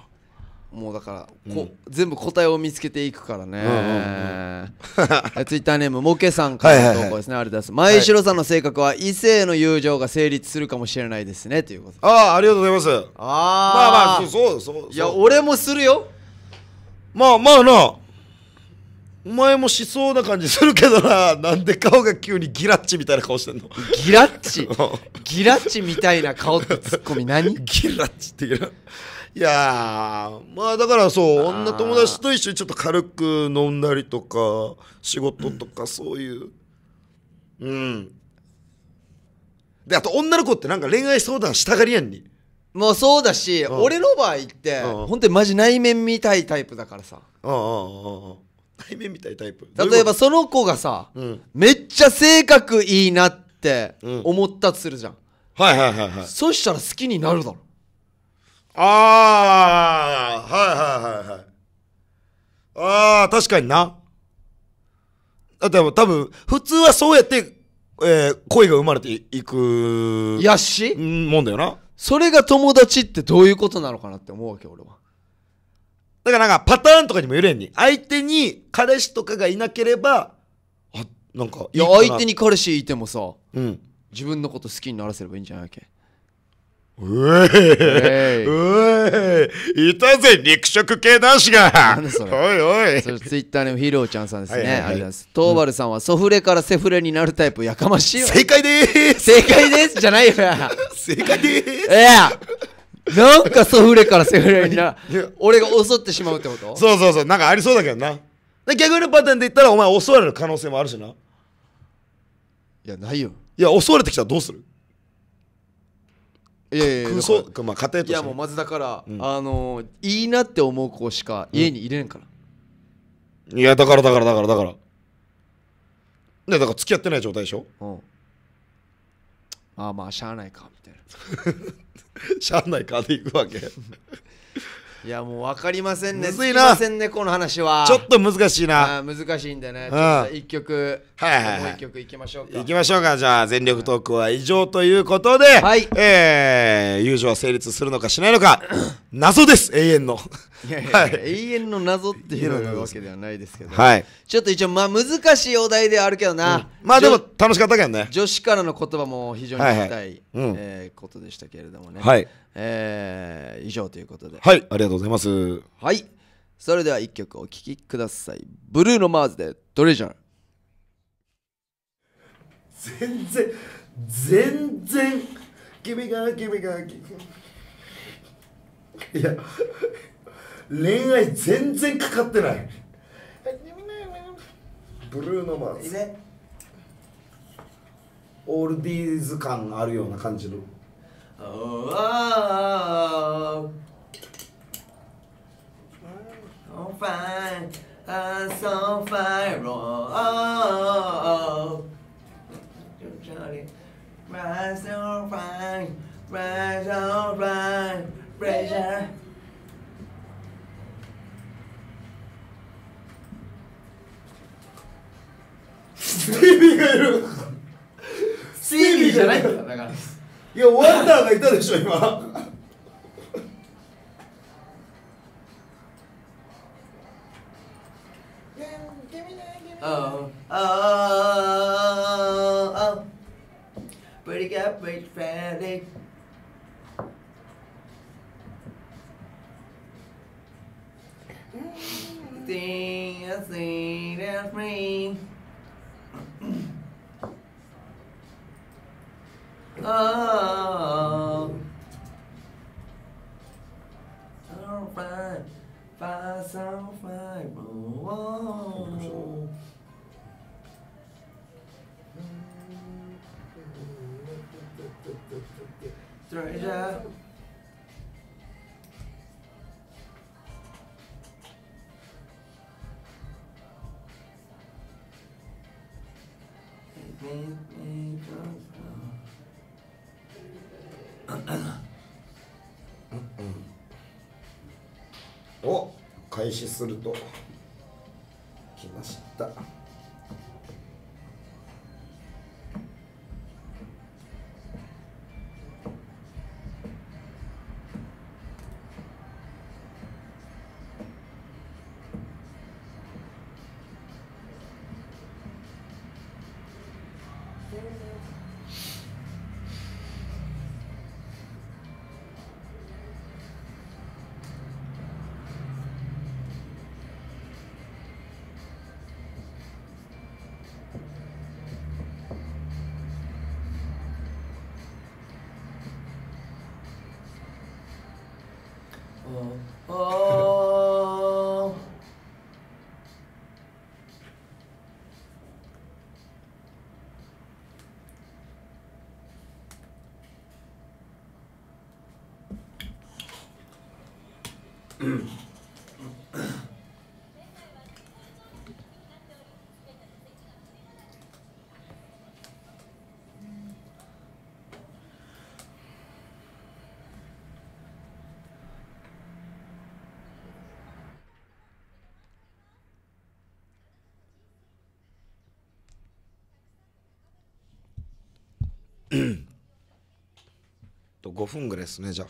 もうだからこ、うん、全部答えを見つけていくからね、うんうん、ツイッターネームもけさんからの投稿ですね、はいはいはい、ありがとうございます前城さんの性格は異性の友情が成立するかもしれないですねということああありがとうございますああまあまあそうそうそういや俺もするよまあまあなお前もしそうな感じするけどななんで顔が急にギラッチみたいな顔してんのギラッチ ギラッチみたいな顔ってツッコミ何 ギラッチっていういやまあだからそう女友達と一緒にちょっと軽く飲んだりとか仕事とかそういううんであと女の子ってなんか恋愛相談したがりやんにもうそうだし、うん、俺の場合って、うん、本当にマジ内面見たいタイプだからさ、うん、内面見たいタイプ例えばその子がさ、めっちゃ性格いいなって思ったとするじゃん、はいはいはいはいそしたら好きになるだろああ、はいはいはいはい。ああ、確かにな。だって多分、普通はそうやって、えー、恋が生まれていく。やしもんだよな。それが友達ってどういうことなのかなって思うわけ、俺は。だからなんかパターンとかにもよれんに。相手に彼氏とかがいなければ、あ、なんかいいかな。いや、相手に彼氏いてもさ、うん、自分のこと好きにならせればいいんじゃないわけ。うえうえいたぜ肉食系男子がおいおいそれツイッターのームヒロちゃんさんですね、ありがとうございます、うん、バルさんはソフレからセフレになるタイプやかましいわ正解です正解ですじゃないよ正解ですいやなんかソフレからセフレにな俺が襲ってしまうってことそうそうそうなんかありそうだけどな逆のパターンで言ったらお前襲われる可能性もあるしないやないよいや襲われてきたらどうするいやいやいやまあ家庭いやもうまずだから、うん、あのいいなって思う子しか家に入れんから、うん、いやだからだからだからだからねだから付き合ってない状態でしょ、うん、ああまあしゃあないかみたいな しゃあないかっていくわけいやもう分かりませんねむずいなませんねこの話はちょっと難しいな難しいんでね、うん、1曲はいはい、はい、もう1曲いきましょうかいきましょうかじゃあ全力トークは以上ということで、はい、えー、友情は成立するのかしないのか 謎です永遠のいやいや、永遠の謎っていうわけではないですけど、はい、ちょっと一応まあ難しいお題ではあるけどな、うん、まあでも楽しかったけどね女子からの言葉も非常に聞きたい、はいはい、えー、ことでしたけれどもね、はいえー、以上ということではいありがとうございますはいそれでは1曲お聴きくださいブルーノ・マーズでトレジャー全然全然君が君が君いや恋愛全然かかってないブルーノ・マーズね、オールディーズ感あるような感じの Oh, oh, oh. fine. fire, us on fire, oh, oh, oh. Rise on fire, rise on fire, pressure. CD じゃないんだだからいや、ワンダーがいたでしょ、今。Oh, oh, oh, Pretty good, pretty friendly. Sing, sing, me. Oh. So fine, fine, so fine. Whoa. Treasure. Mm-hmm. 開始すると来ました。5 分ぐらいですねじゃあ。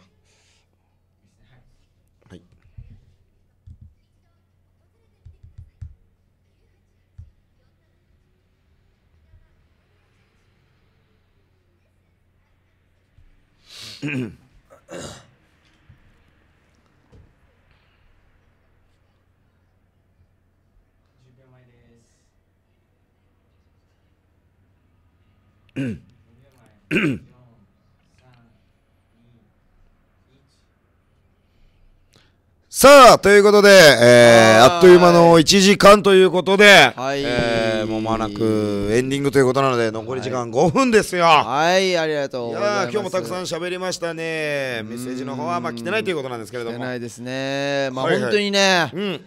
さあ、ということで、えー、あっという間の1時間ということで、はい、えー、もう間なくエンディングということなので、残り時間5分ですよ。はい、ありがとうございます。いや今日もたくさん喋りましたね。メッセージの方は、まあ、来てないということなんですけれども。来てないですね。まあ、はいはい、本当にね、うん、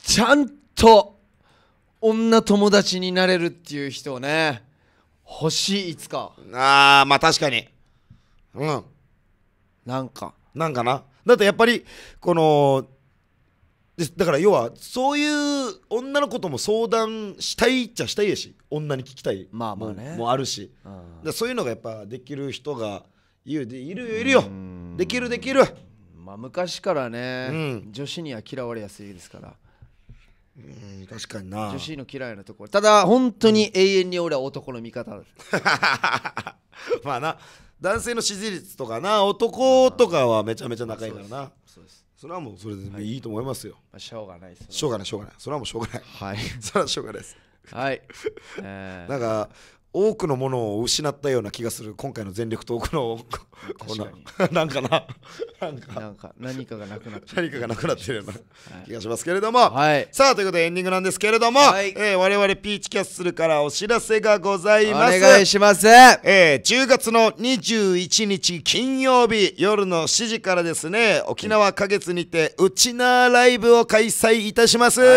ちゃんと女友達になれるっていう人ね、欲しい、いつか。ああ、まあ確かに。うん。なんか。なんかな。だってやっぱりこのだから要はそういう女の子とも相談したいっちゃしたいやし女に聞きたいまあまあねもあるし、うん、そういうのがやっぱできる人がいるいるいるよできるできるまあ昔からね、うん、女子には嫌われやすいですからうん確かにな女子の嫌いなところただ本当に永遠に俺は男の味方 まあな男性の支持率とかな男とかはめちゃめちゃ仲いいからなそうですそれはもうそれでいいと思いますよ、まあ、しょうがないですしょうがないしょうがないそれはもうしょうがないはいそれはしょうがないですはい、えー、なんか多くのものを失ったような気がする今回の全力トークの コーなんかななんか何かがなくなって何かがなくなってるような気がしますけれども、はい、さあということでエンディングなんですけれども、はいえー、我々ピーチキャッスルからお知らせがございますお願いします、えー、10月の21日金曜日夜の7時からですね沖縄花月にてうちなライブを開催いたします、はい、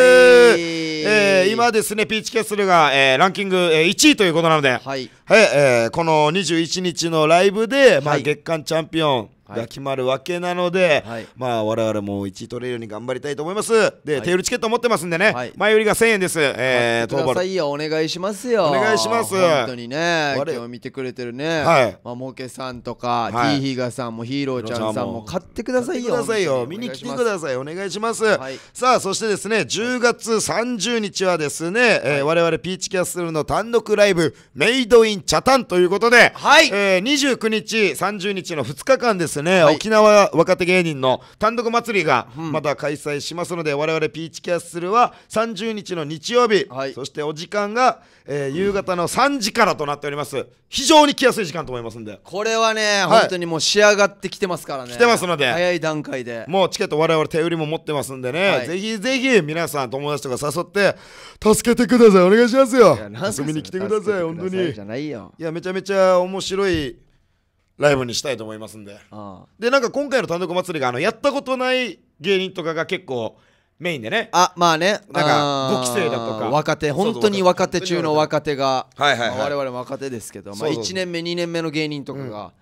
えー、今ですねピーチキャッスルが、えー、ランキング1位ということなんので、はい、はい、えー、この21日のライブで、まあ、月間チャンピオン、が決まるわけなので、はい、まあ我々も1位取れるように頑張りたいと思いますで、はい、手売りチケット持ってますんでね、はい、前売りが1000円です、えー、くださいよお願いしますよお願いします本当にね今日見てくれてるね、はいまあ、モケさんとか、はい、T ヒガさんもヒーローちゃんさんも買ってくださいよさいよ見に来てくださいお願いします、はい、さあそしてですね10月30日はですね、えー、我々ピーチキャッスルの単独ライブメイドインチャタンということで、はいえー、29日30日の2日間ですねね、はい、沖縄若手芸人の単独祭りがまた開催しますので、うん、我々ピーチキャッスルは30日の日曜日、はい、そしてお時間が、えー、夕方の3時からとなっております、非常に来やすい時間と思いますんでこれはね、はい、本当にもう仕上がってきてますからね来てますので早い段階でもうチケット我々手売りも持ってますんでね、はい、ぜひぜひ皆さん友達とか誘って助けてくださいお願いしますよ遊びに来てください本当にいやめちゃめちゃ面白いライブにしたいと思いますんででなんか今回の単独祭りがあのやったことない芸人とかが結構メインでねあまあねなんか5期生だとか若手本当に若手中の若手が、はいはいはい、我々も若手ですけど、まあ、1年目2年目の芸人とかが、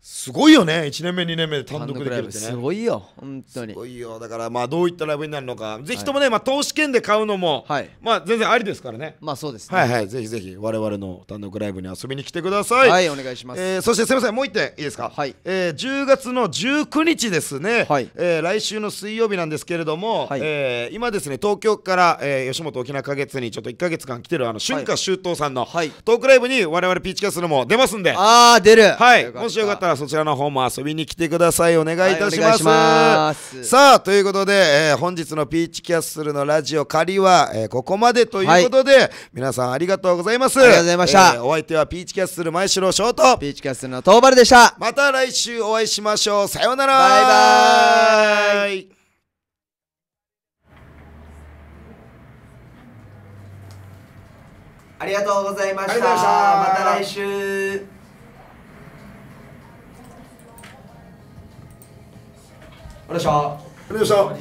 すごいよね1年目2年目で単独できるってねすごいよ本当にすごいよだからまあどういったライブになるのかぜひともね、はい、まあ、投資券で買うのも、はい、まあ全然ありですからねまあそうです、ね、はいはいぜひぜひわれの単独ライブに遊びに来てくださいはいお願いします、えー、そしてすみませんもう一点いいですかはい、えー、10月の19日ですね、はいえー、来週の水曜日なんですけれども、はい、えー、今ですね東京から、えー、吉本沖縄花月にちょっと1か月間来てるあの春夏秋冬さんの、はい、トークライブにわれわれピーチキャストも出ますんでああ出るはいもしよかったったらそちらの方も遊びに来てくださいお願いいたしますはいます、さあということで、えー、本日のピーチキャッスルのラジオ仮は、えー、ここまでということで、はい、皆さんありがとうございますありがとうございました、えー、お相手はピーチキャッスル前城翔とピーチキャッスルの東原でしたまた来週お会いしましょうさようならバイバイありがとうございましたまた来週我的手我的手